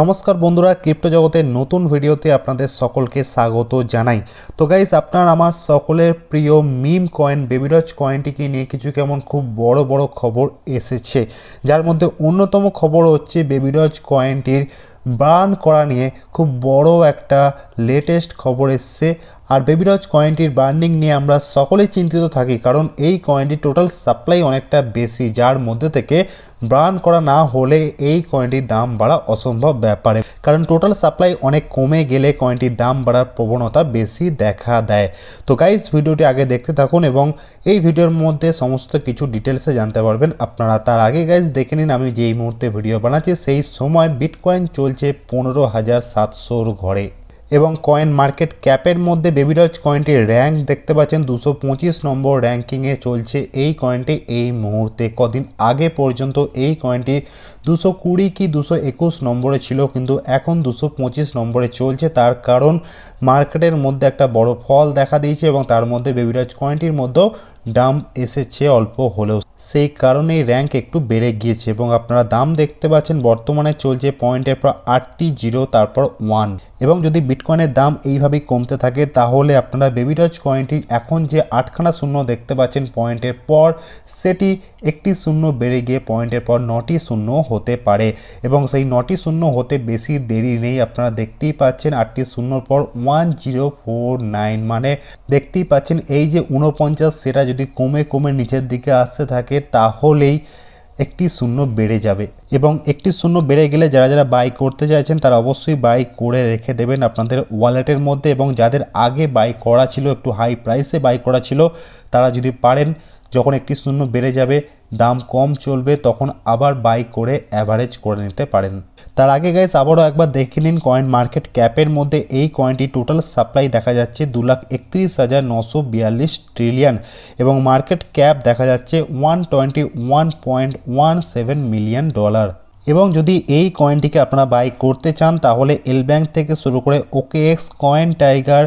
নমস্কার বন্ধুরা ক্রিপ্টো জগতের নতুন ভিডিওতে আপনাদের সকলকে স্বাগত জানাই তো গাইজ আপনার আমার সকলের প্রিয় মিম কয়েন বেবিরজ কয়েনটিকে নিয়ে কিছু কেমন খুব বড় বড় খবর এসেছে যার মধ্যে অন্যতম খবর হচ্ছে বেবিরজ কয়েনটির বার্ন করা নিয়ে খুব বড় একটা লেটেস্ট খবর এসছে আর রজ কয়েনটির বার্নিং নিয়ে আমরা সকলেই চিন্তিত থাকি কারণ এই কয়েনটির টোটাল সাপ্লাই অনেকটা বেশি যার মধ্যে থেকে ব্রান করা না হলে এই কয়েনটির দাম বাড়া অসম্ভব ব্যাপারে কারণ টোটাল সাপ্লাই অনেক কমে গেলে কয়েনটির দাম বাড়ার প্রবণতা বেশি দেখা দেয় তো গাইজ ভিডিওটি আগে দেখতে থাকুন এবং এই ভিডিওর মধ্যে সমস্ত কিছু ডিটেলসে জানতে পারবেন আপনারা তার আগে গাইজ দেখে নিন আমি যেই মুহূর্তে ভিডিও বানাচ্ছি সেই সময় বিটকয়েন চলছে পনেরো হাজার সাতশোর ঘরে এবং কয়েন মার্কেট ক্যাপের মধ্যে বেবিডজ কয়েনটির র্যাঙ্ক দেখতে পাচ্ছেন দুশো পঁচিশ নম্বর র্যাঙ্কিংয়ে চলছে এই কয়েনটি এই মুহূর্তে কদিন আগে পর্যন্ত এই কয়েনটি দুশো কুড়ি কি দুশো একুশ নম্বরে ছিল কিন্তু এখন দুশো পঁচিশ নম্বরে চলছে তার কারণ মার্কেটের মধ্যে একটা বড় ফল দেখা দিয়েছে এবং তার মধ্যে বেবিডজ কয়েনটির মধ্যেও দাম এসেছে অল্প হলেও সেই কারণেই র্যাঙ্ক একটু বেড়ে গিয়েছে এবং আপনারা দাম দেখতে পাচ্ছেন বর্তমানে চলছে পয়েন্টের পর আটটি জিরো তারপর ওয়ান এবং যদি বিটকয়েনের দাম এইভাবেই কমতে থাকে তাহলে আপনারা বেবিডজ কয়েনটি এখন যে আটখানা শূন্য দেখতে পাচ্ছেন পয়েন্টের পর সেটি একটি শূন্য বেড়ে গিয়ে পয়েন্টের পর নটি শূন্য হতে পারে এবং সেই নটি শূন্য হতে বেশি দেরি নেই আপনারা দেখতেই পাচ্ছেন আটটি শূন্যর পর ওয়ান জিরো ফোর নাইন মানে দেখতেই পাচ্ছেন এই যে উনপঞ্চাশ সেটা যদি কমে কমে নিচের দিকে আসতে থাকে তাহলেই একটি শূন্য বেড়ে যাবে এবং একটি শূন্য বেড়ে গেলে যারা যারা বাই করতে চাইছেন তারা অবশ্যই বাই করে রেখে দেবেন আপনাদের ওয়ালেটের মধ্যে এবং যাদের আগে বাই করা ছিল একটু হাই প্রাইসে বাই করা ছিল তারা যদি পারেন যখন একটি শূন্য বেড়ে যাবে দাম কম চলবে তখন আবার বাই করে অ্যাভারেজ করে নিতে পারেন তার আগে গাইস আবারও একবার দেখে নিন কয়েন মার্কেট ক্যাপের মধ্যে এই কয়েনটি টোটাল সাপ্লাই দেখা যাচ্ছে দু লাখ একত্রিশ হাজার নশো বিয়াল্লিশ ট্রিলিয়ন এবং মার্কেট ক্যাপ দেখা যাচ্ছে one twenty one point one seven million dollar এবং যদি এই কয়েনটিকে আপনারা বাই করতে চান তাহলে এল ব্যাঙ্ক থেকে শুরু করে OKEx coin tiger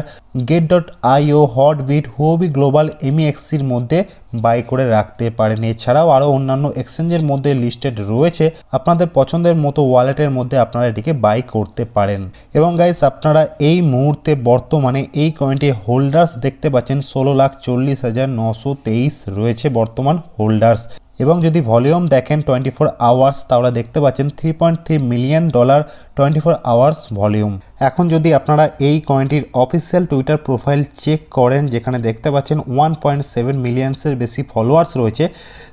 gate dot io Hotbit Huobi global এমইএক্সির মধ্যে বাই করে রাখতে পারেন এছাড়াও আরও অন্যান্য এক্সচেঞ্জের মধ্যে লিস্টেড রয়েছে আপনাদের পছন্দের মতো ওয়ালেটের মধ্যে আপনারা এটিকে বাই করতে পারেন এবং গাইস আপনারা এই মুহূর্তে বর্তমানে এই কয়েনটির হোল্ডার্স দেখতে পাচ্ছেন ষোলো লাখ চল্লিশ হাজার নশো তেইশ রয়েছে বর্তমান হোল্ডার্স এবং যদি ভলিউম দেখেন টোয়েন্টি ফোর আওয়ার্স তাহলে দেখতে পাচ্ছেন three point three million dollar twenty four hours volume এখন যদি আপনারা এই কয়েনটির অফিসিয়াল টুইটার প্রোফাইল চেক করেন যেখানে দেখতে পাচ্ছেন ওয়ান পয়েন্ট সেভেন মিলিয়নসের বেশি ফলোয়ার্স রয়েছে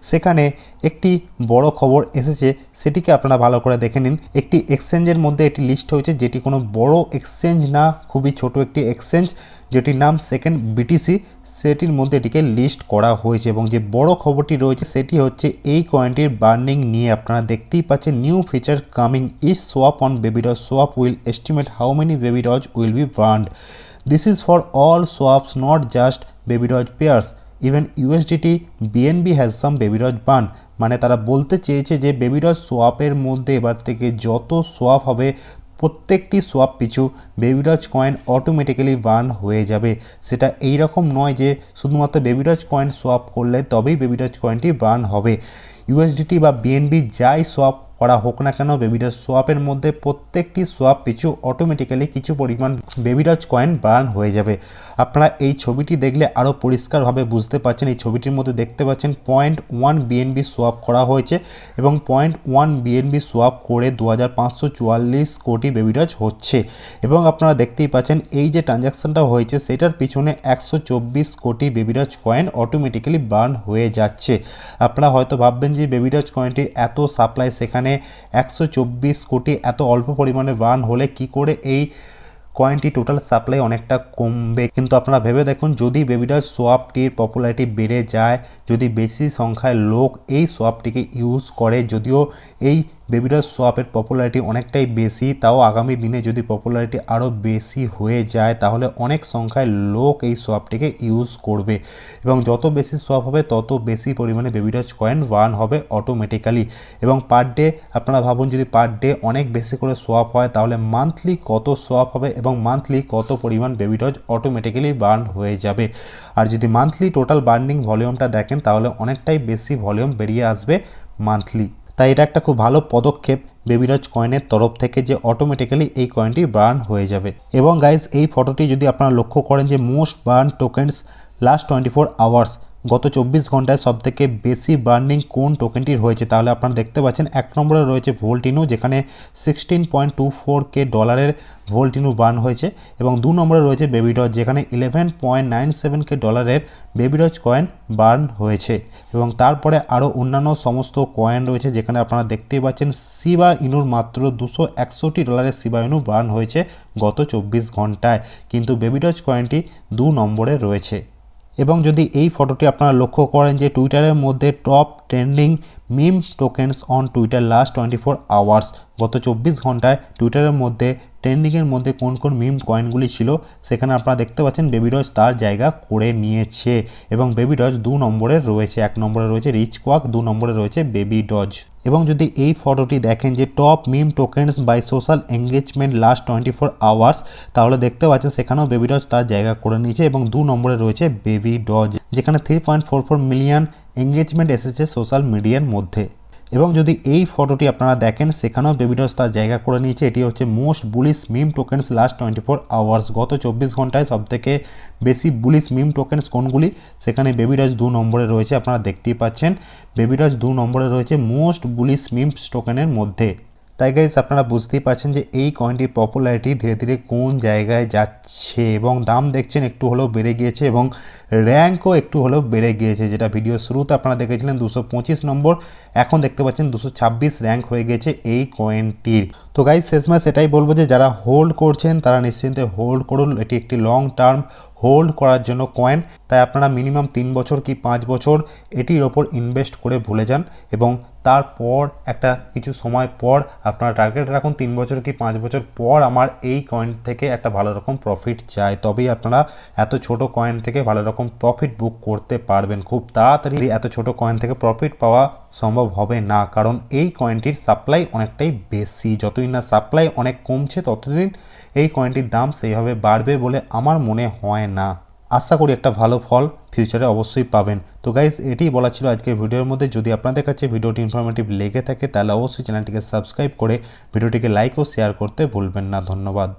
সেখানে একটি বড় খবর এসেছে সেটিকে আপনারা ভালো করে দেখে নিন একটি এক্সচেঞ্জের মধ্যে এটি লিস্ট হয়েছে যেটি কোনো বড় এক্সচেঞ্জ না খুবই ছোট একটি এক্সচেঞ্জ যেটির নাম সেকেন্ড বিটিসি সেটির মধ্যে এটিকে লিস্ট করা হয়েছে এবং যে বড় খবরটি রয়েছে সেটি হচ্ছে এই কয়েনটির বার্নিং নিয়ে আপনারা দেখতেই পাচ্ছেন new feature coming is swap on BabyDoge swap will estimate how many baby Dodge will be burned. This is for all swaps, not just baby Dodge pairs. Even USDT BNB has some baby doge burn মানে তারা বলতে চেয়েছে যে baby dodge সোয়াপের মধ্যে এবার থেকে যত swap হবে প্রত্যেকটি সোয়াপ পিছু ডজ কয়েন অটোমেটিক্যালি বার্ন হয়ে যাবে সেটা এই রকম নয় যে শুধুমাত্র বেবি ডজ কয়েন সোয়াপ করলে তবেই বেবি ডজ কয়েনটি বার্ন হবে ইউএসডিটি বা বিএনবি যাই সোয়াপ করা হোক না কেন বেবিডজ সোয়াপের মধ্যে প্রত্যেকটি সোয়াপ পিছু অটোমেটিক্যালি কিছু পরিমাণ বেবিডজ কয়েন বার্ন হয়ে যাবে আপনারা এই ছবিটি দেখলে আরও পরিষ্কারভাবে বুঝতে পারছেন এই ছবিটির মধ্যে দেখতে পাচ্ছেন পয়েন্ট ওয়ান বিএনবি সোয়াপ করা হয়েছে এবং পয়েন্ট ওয়ান বিএনবি সোয়াপ করে দু কোটি বেবিডজ হচ্ছে এবং আপনারা দেখতেই পাচ্ছেন এই যে ট্রানজ্যাকশানটা হয়েছে সেটার পিছনে একশো কোটি বেবিডজ কয়েন অটোমেটিক্যালি বার্ন হয়ে যাচ্ছে আপনারা হয়তো ভাববেন যে বেবিডজ কয়েনটির এত সাপ্লাই সেখানে মানে একশো কোটি এত অল্প পরিমাণে বার্ন হলে কি করে এই কয়েনটি টোটাল সাপ্লাই অনেকটা কমবে কিন্তু আপনারা ভেবে দেখুন যদি বেবিডার সোয়াপটির পপুলারিটি বেড়ে যায় যদি বেশি সংখ্যায় লোক এই সোয়াপটিকে ইউজ করে যদিও এই বেবি ডল সোয়াপের পপুলারিটি অনেকটাই বেশি তাও আগামী দিনে যদি পপুলারিটি আরও বেশি হয়ে যায় তাহলে অনেক সংখ্যায় লোক এই সোয়াপটিকে ইউজ করবে এবং যত বেশি সোয়াপ হবে তত বেশি পরিমাণে বেবি কয়েন ওয়ার্ন হবে অটোমেটিক্যালি এবং পার ডে আপনারা ভাবুন যদি পার ডে অনেক বেশি করে সোয়াপ হয় তাহলে মান্থলি কত সোয়াপ হবে এবং মান্থলি কত পরিমাণ বেবি ডজ অটোমেটিক্যালি বার্ন হয়ে যাবে আর যদি মান্থলি টোটাল বার্নিং ভলিউমটা দেখেন তাহলে অনেকটাই বেশি ভলিউম বেরিয়ে আসবে মান্থলি তাই এটা একটা খুব ভালো পদক্ষেপ বেবিরাজ কয়েনের তরফ থেকে যে অটোমেটিক্যালি এই কয়েনটি বার্ন হয়ে যাবে এবং গাইজ এই ফটোটি যদি আপনারা লক্ষ্য করেন যে most burn tokens last twenty four hours গত চব্বিশ ঘন্টায় সবথেকে বেশি বার্নিং কোন টোকেনটির হয়েছে তাহলে আপনারা দেখতে পাচ্ছেন এক নম্বরে রয়েছে ভোল্টিনো যেখানে sixteen point two four K ডলারের ভোল্টিনো বার্ন হয়েছে এবং দু নম্বরে রয়েছে বেবিডজ যেখানে eleven point nine seven K ডলারের বেবিডজ কয়েন বার্ন হয়েছে এবং তারপরে আরও অন্যান্য সমস্ত কয়েন রয়েছে যেখানে আপনারা দেখতেই পাচ্ছেন সিবা ইনুর মাত্র দুশো একষট্টি ডলারের সিবা ইনু বার্ন হয়েছে গত চব্বিশ ঘন্টায় কিন্তু বেবিডজ কয়েনটি দু নম্বরে রয়েছে এবং যদি এই ফটোটি আপনারা লক্ষ্য করেন যে টুইটারের মধ্যে top trending meme tokens on Twitter last twenty four hours গত চব্বিশ ঘন্টায় টুইটারের মধ্যে ট্রেন্ডিংয়ের মধ্যে কোন কোন মিম কয়েনগুলি ছিল সেখানে আপনারা দেখতে পাচ্ছেন ডজ তার জায়গা করে নিয়েছে এবং ডজ দু নম্বরে রয়েছে এক নম্বরে রয়েছে রিচ কোয়াক দু নম্বরে রয়েছে বেবিডজ এবং যদি এই ফটোটি দেখেন যে top meme tokens by social engagement last twenty four hours তাহলে দেখতে পাচ্ছেন সেখানেও বেবি ডজ তার জায়গা করে নিয়েছে এবং দু নম্বরে রয়েছে বেবি ডজ যেখানে three point four four million engagement এসেছে সোশ্যাল মিডিয়ার মধ্যে এবং যদি এই ফটোটি আপনারা দেখেন সেখানেও বেবিডস তার জায়গা করে নিয়েছে এটি হচ্ছে most bullish meme tokens last twenty four hours গত চব্বিশ ঘন্টায় সবথেকে বেশি বুলিশ মিম টোকেন্স কোনগুলি সেখানে বেবিডস দু নম্বরে রয়েছে আপনারা দেখতেই পাচ্ছেন বেবিডস দু নম্বরে রয়েছে মোস্ট বুলিশ মিমস টোকেনের মধ্যে তাই গাইজ আপনারা বুঝতেই পারছেন যে এই কয়েনটির পপুলারিটি ধীরে ধীরে কোন জায়গায় যাচ্ছে এবং দাম দেখছেন একটু হলেও বেড়ে গিয়েছে এবং র্যাঙ্কও একটু হলেও বেড়ে গিয়েছে যেটা ভিডিও শুরুতে আপনারা দেখেছিলেন দুশো নম্বর এখন দেখতে পাচ্ছেন দুশো র্যাঙ্ক হয়ে গেছে এই কয়েনটির তো গাইজ শেষ মাস এটাই বলবো যে যারা হোল্ড করছেন তারা নিশ্চিন্তে হোল্ড করুন এটি একটি লং টার্ম হোল্ড করার জন্য কয়েন তাই আপনারা মিনিমাম তিন বছর কি পাঁচ বছর এটির ওপর ইনভেস্ট করে ভুলে যান এবং তারপর একটা কিছু সময় পর আপনারা টার্গেট রাখুন তিন বছর কি পাঁচ বছর পর আমার এই কয়েন থেকে একটা ভালো রকম প্রফিট চাই তবেই আপনারা এত ছোট কয়েন থেকে ভালো রকম প্রফিট বুক করতে পারবেন খুব তাড়াতাড়ি এত ছোট কয়েন থেকে প্রফিট পাওয়া সম্ভব হবে না কারণ এই কয়েনটির সাপ্লাই অনেকটাই বেশি যতদিন না সাপ্লাই অনেক কমছে ততদিন এই কয়েনটির দাম সেইভাবে বাড়বে বলে আমার মনে হয় না আশা করি একটা ভালো ফল ফিউচারে অবশ্যই পাবেন তো গাইজ এটি বলা ছিল আজকের ভিডিওর মধ্যে যদি আপনাদের কাছে ভিডিওটি ইনফরমেটিভ লেগে থাকে তাহলে অবশ্যই চ্যানেলটিকে সাবস্ক্রাইব করে ভিডিওটিকে লাইক ও শেয়ার করতে ভুলবেন না ধন্যবাদ